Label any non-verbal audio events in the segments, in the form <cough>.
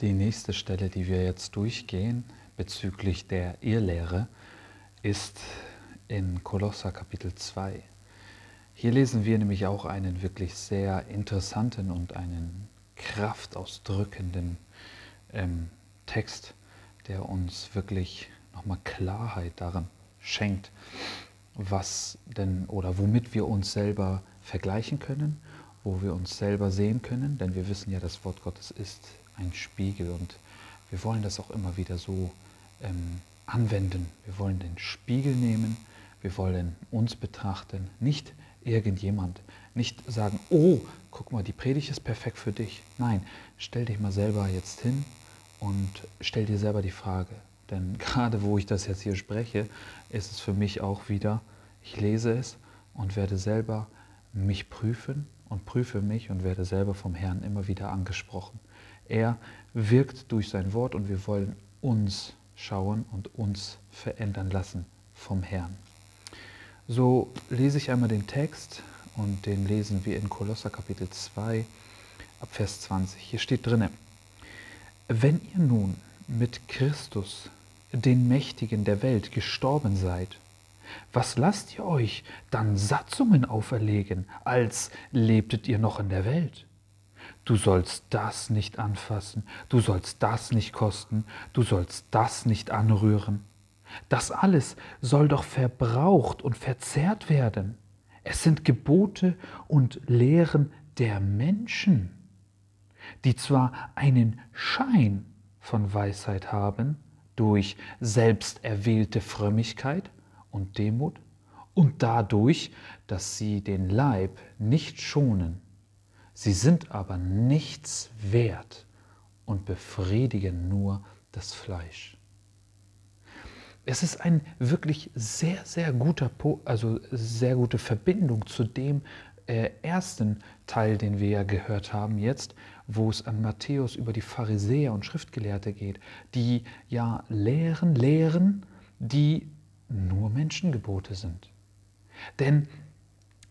Die nächste Stelle, die wir jetzt durchgehen bezüglich der Irrlehre, ist in Kolosser Kapitel 2. Hier lesen wir nämlich auch einen wirklich sehr interessanten und einen kraftausdrückenden ähm, Text, der uns wirklich nochmal Klarheit daran schenkt, was denn oder womit wir uns selber vergleichen können, wo wir uns selber sehen können, denn wir wissen ja, das Wort Gottes ist ein Spiegel. Und wir wollen das auch immer wieder so ähm, anwenden. Wir wollen den Spiegel nehmen, wir wollen uns betrachten, nicht irgendjemand. Nicht sagen, oh, guck mal, die Predigt ist perfekt für dich. Nein, stell dich mal selber jetzt hin und stell dir selber die Frage. Denn <laughs> gerade wo ich das jetzt hier spreche, ist es für mich auch wieder, ich lese es und werde selber mich prüfen und prüfe mich und werde selber vom Herrn immer wieder angesprochen. Er wirkt durch sein Wort und wir wollen uns schauen und uns verändern lassen vom Herrn. So lese ich einmal den Text und den lesen wir in Kolosser Kapitel 2 ab Vers 20. Hier steht drinne: Wenn ihr nun mit Christus, den Mächtigen der Welt, gestorben seid, was lasst ihr euch dann Satzungen auferlegen, als lebtet ihr noch in der Welt? du sollst das nicht anfassen, du sollst das nicht kosten, du sollst das nicht anrühren. Das alles soll doch verbraucht und verzehrt werden. Es sind Gebote und Lehren der Menschen, die zwar einen Schein von Weisheit haben durch selbst erwählte Frömmigkeit und Demut und dadurch, dass sie den Leib nicht schonen Sie sind aber nichts wert und befriedigen nur das Fleisch. Es ist ein wirklich sehr, sehr guter, po also sehr gute Verbindung zu dem äh, ersten Teil, den wir ja gehört haben jetzt, wo es an Matthäus über die Pharisäer und Schriftgelehrte geht, die ja lehren, lehren, die nur Menschengebote sind. Denn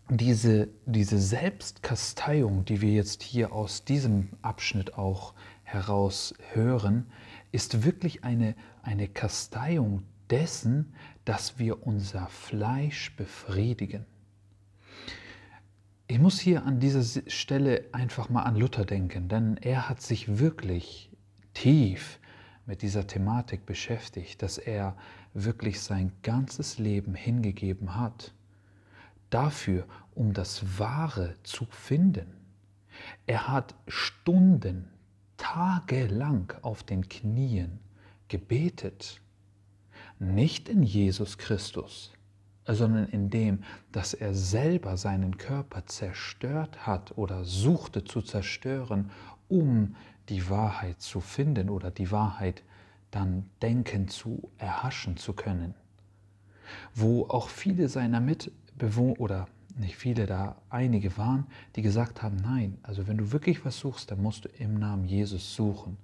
diese, diese Selbstkasteiung, die wir jetzt hier aus diesem Abschnitt auch heraus hören, ist wirklich eine, eine Kasteiung dessen, dass wir unser Fleisch befriedigen. Ich muss hier an dieser Stelle einfach mal an Luther denken, denn er hat sich wirklich tief mit dieser Thematik beschäftigt, dass er wirklich sein ganzes Leben hingegeben hat dafür, um das Wahre zu finden. Er hat Stunden, tagelang auf den Knien gebetet. Nicht in Jesus Christus, sondern in dem, dass er selber seinen Körper zerstört hat oder suchte zu zerstören, um die Wahrheit zu finden oder die Wahrheit dann denken zu erhaschen zu können. Wo auch viele seiner Mit Bewohner oder nicht viele, da einige waren, die gesagt haben, nein, also wenn du wirklich was suchst, dann musst du im Namen Jesus suchen.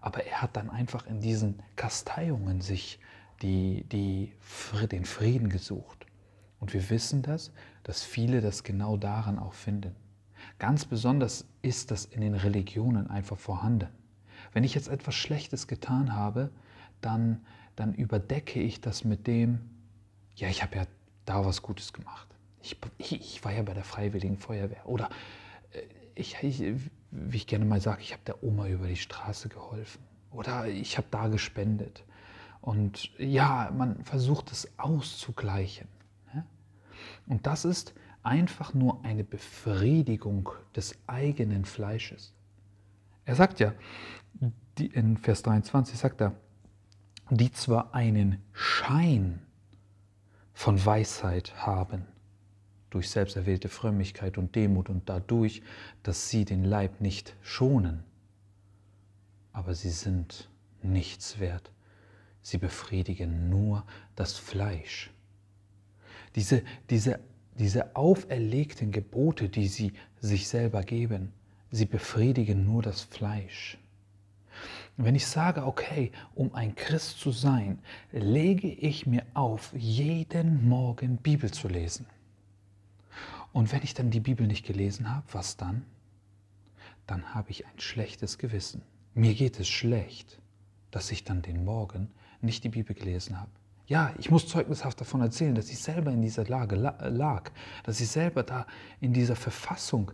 Aber er hat dann einfach in diesen Kasteiungen sich die, die, den Frieden gesucht. Und wir wissen das, dass viele das genau daran auch finden. Ganz besonders ist das in den Religionen einfach vorhanden. Wenn ich jetzt etwas Schlechtes getan habe, dann, dann überdecke ich das mit dem, ja, ich habe ja da was Gutes gemacht. Ich, ich war ja bei der Freiwilligen Feuerwehr. Oder äh, ich, ich wie ich gerne mal sage, ich habe der Oma über die Straße geholfen. Oder ich habe da gespendet. Und ja, man versucht es auszugleichen. Ne? Und das ist einfach nur eine Befriedigung des eigenen Fleisches. Er sagt ja, in Vers 23 sagt er, die zwar einen Schein von Weisheit haben durch selbsterwählte Frömmigkeit und Demut und dadurch, dass sie den Leib nicht schonen. Aber sie sind nichts wert. Sie befriedigen nur das Fleisch. Diese, diese, diese auferlegten Gebote, die sie sich selber geben, sie befriedigen nur das Fleisch. Wenn ich sage, okay, um ein Christ zu sein, lege ich mir auf, jeden Morgen Bibel zu lesen. Und wenn ich dann die Bibel nicht gelesen habe, was dann? Dann habe ich ein schlechtes Gewissen. Mir geht es schlecht, dass ich dann den Morgen nicht die Bibel gelesen habe. Ja, ich muss zeugnishaft davon erzählen, dass ich selber in dieser Lage lag, dass ich selber da in dieser Verfassung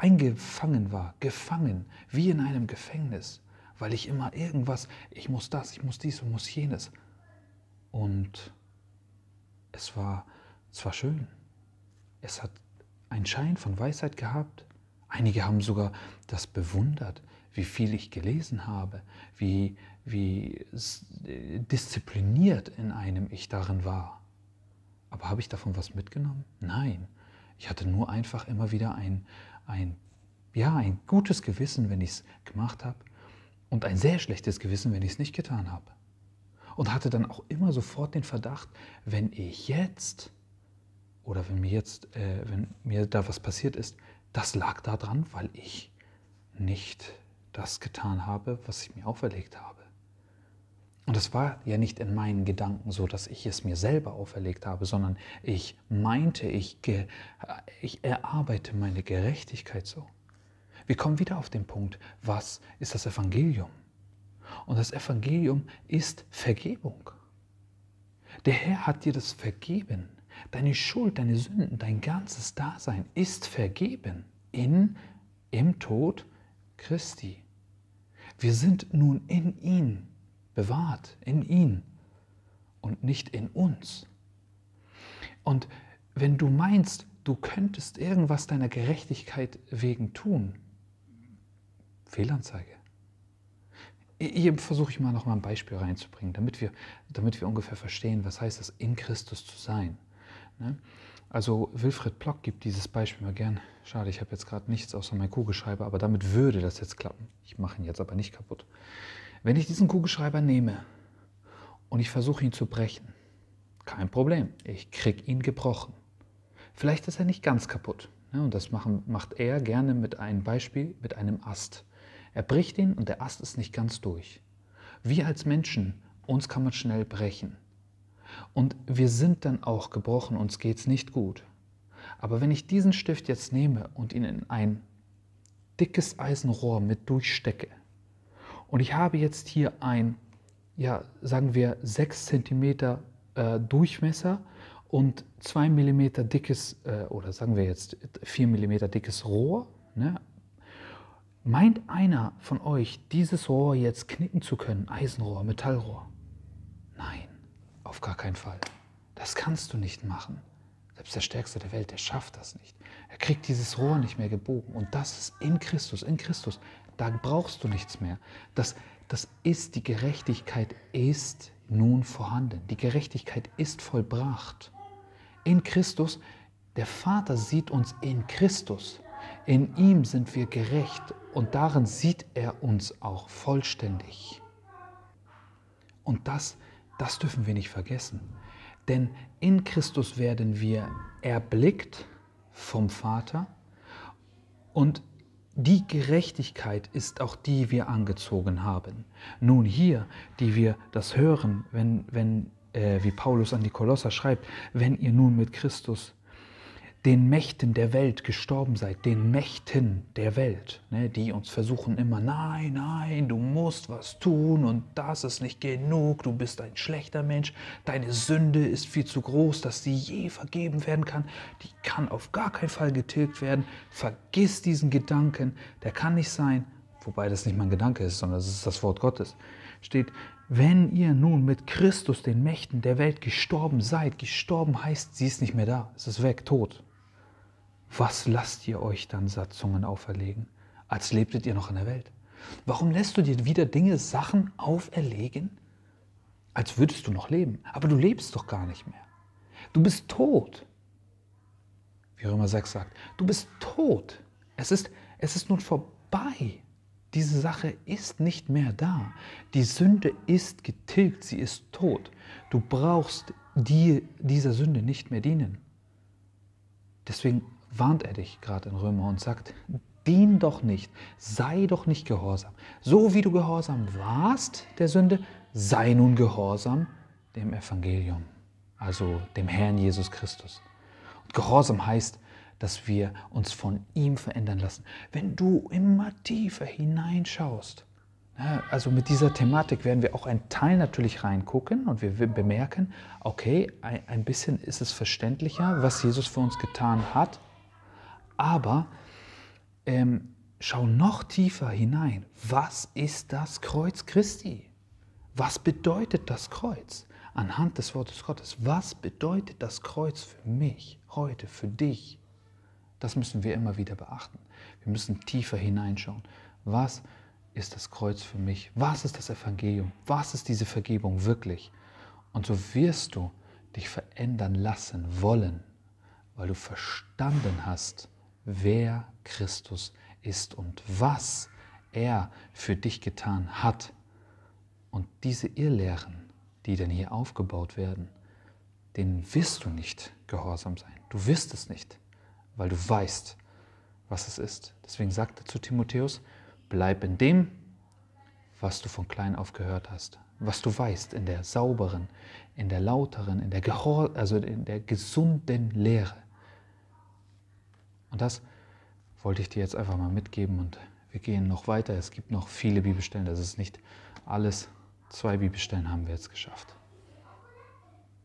eingefangen war, gefangen, wie in einem Gefängnis, weil ich immer irgendwas, ich muss das, ich muss dies und muss jenes. Und es war, zwar schön. Es hat einen Schein von Weisheit gehabt. Einige haben sogar das bewundert, wie viel ich gelesen habe, wie, wie äh, diszipliniert in einem ich darin war. Aber habe ich davon was mitgenommen? Nein. Ich hatte nur einfach immer wieder ein, ein, ja, ein gutes Gewissen, wenn ich es gemacht habe und ein sehr schlechtes Gewissen, wenn ich es nicht getan habe. Und hatte dann auch immer sofort den Verdacht, wenn ich jetzt oder wenn mir jetzt, äh, wenn mir da was passiert ist, das lag daran, weil ich nicht das getan habe, was ich mir auferlegt habe. Und das war ja nicht in meinen Gedanken so, dass ich es mir selber auferlegt habe, sondern ich meinte, ich, ich erarbeite meine Gerechtigkeit so. Wir kommen wieder auf den Punkt, was ist das Evangelium? Und das Evangelium ist Vergebung. Der Herr hat dir das vergeben. Deine Schuld, deine Sünden, dein ganzes Dasein ist vergeben in, im Tod Christi. Wir sind nun in ihn bewahrt in ihn und nicht in uns. Und wenn du meinst, du könntest irgendwas deiner Gerechtigkeit wegen tun, Fehlanzeige. Hier versuche ich mal noch mal ein Beispiel reinzubringen, damit wir, damit wir ungefähr verstehen, was heißt es, in Christus zu sein. Ne? Also Wilfried Block gibt dieses Beispiel mal gern. Schade, ich habe jetzt gerade nichts außer mein Kugelschreiber, aber damit würde das jetzt klappen. Ich mache ihn jetzt aber nicht kaputt. Wenn ich diesen Kugelschreiber nehme und ich versuche ihn zu brechen, kein Problem, ich kriege ihn gebrochen. Vielleicht ist er nicht ganz kaputt. Ne? Und das machen, macht er gerne mit einem Beispiel, mit einem Ast. Er bricht ihn und der Ast ist nicht ganz durch. Wir als Menschen, uns kann man schnell brechen. Und wir sind dann auch gebrochen, uns geht es nicht gut. Aber wenn ich diesen Stift jetzt nehme und ihn in ein dickes Eisenrohr mit durchstecke, und ich habe jetzt hier ein, ja, sagen wir 6 cm äh, Durchmesser und 2 mm dickes, äh, oder sagen wir jetzt 4 mm dickes Rohr. Ne? Meint einer von euch, dieses Rohr jetzt knicken zu können? Eisenrohr, Metallrohr? Nein, auf gar keinen Fall. Das kannst du nicht machen. Selbst der Stärkste der Welt, der schafft das nicht. Er kriegt dieses Rohr nicht mehr gebogen. Und das ist in Christus, in Christus. Da brauchst du nichts mehr. Das, das ist, die Gerechtigkeit ist nun vorhanden. Die Gerechtigkeit ist vollbracht. In Christus, der Vater sieht uns in Christus. In ihm sind wir gerecht und darin sieht er uns auch vollständig. Und das, das dürfen wir nicht vergessen. Denn in Christus werden wir erblickt vom Vater und die Gerechtigkeit ist auch die wir angezogen haben. Nun hier, die wir das hören, wenn, wenn äh, wie Paulus an die Kolosser schreibt, wenn ihr nun mit Christus den Mächten der Welt gestorben seid, den Mächten der Welt, ne, die uns versuchen immer, nein, nein, du musst was tun und das ist nicht genug, du bist ein schlechter Mensch, deine Sünde ist viel zu groß, dass sie je vergeben werden kann, die kann auf gar keinen Fall getilgt werden, vergiss diesen Gedanken, der kann nicht sein, wobei das nicht mein Gedanke ist, sondern es ist das Wort Gottes, steht, wenn ihr nun mit Christus, den Mächten der Welt, gestorben seid, gestorben heißt, sie ist nicht mehr da, es ist weg, tot, was lasst ihr euch dann Satzungen auferlegen, als lebtet ihr noch in der Welt? Warum lässt du dir wieder Dinge, Sachen auferlegen, als würdest du noch leben? Aber du lebst doch gar nicht mehr. Du bist tot. Wie Römer 6 sagt, du bist tot. Es ist, es ist nun vorbei. Diese Sache ist nicht mehr da. Die Sünde ist getilgt, sie ist tot. Du brauchst die, dieser Sünde nicht mehr dienen. Deswegen warnt er dich gerade in Römer und sagt, dien doch nicht, sei doch nicht gehorsam. So wie du gehorsam warst der Sünde, sei nun gehorsam dem Evangelium, also dem Herrn Jesus Christus. Und gehorsam heißt, dass wir uns von ihm verändern lassen. Wenn du immer tiefer hineinschaust, ne, also mit dieser Thematik werden wir auch einen Teil natürlich reingucken und wir bemerken, okay, ein bisschen ist es verständlicher, was Jesus für uns getan hat aber ähm, schau noch tiefer hinein. Was ist das Kreuz Christi? Was bedeutet das Kreuz? Anhand des Wortes Gottes. Was bedeutet das Kreuz für mich heute, für dich? Das müssen wir immer wieder beachten. Wir müssen tiefer hineinschauen. Was ist das Kreuz für mich? Was ist das Evangelium? Was ist diese Vergebung wirklich? Und so wirst du dich verändern lassen wollen, weil du verstanden hast, wer Christus ist und was er für dich getan hat. Und diese Irrlehren, die denn hier aufgebaut werden, denen wirst du nicht gehorsam sein. Du wirst es nicht, weil du weißt, was es ist. Deswegen sagt er zu Timotheus, bleib in dem, was du von klein auf gehört hast, was du weißt, in der sauberen, in der lauteren, in der, Gehor also in der gesunden Lehre. Und das wollte ich dir jetzt einfach mal mitgeben und wir gehen noch weiter. Es gibt noch viele Bibelstellen, das ist nicht alles. Zwei Bibelstellen haben wir jetzt geschafft.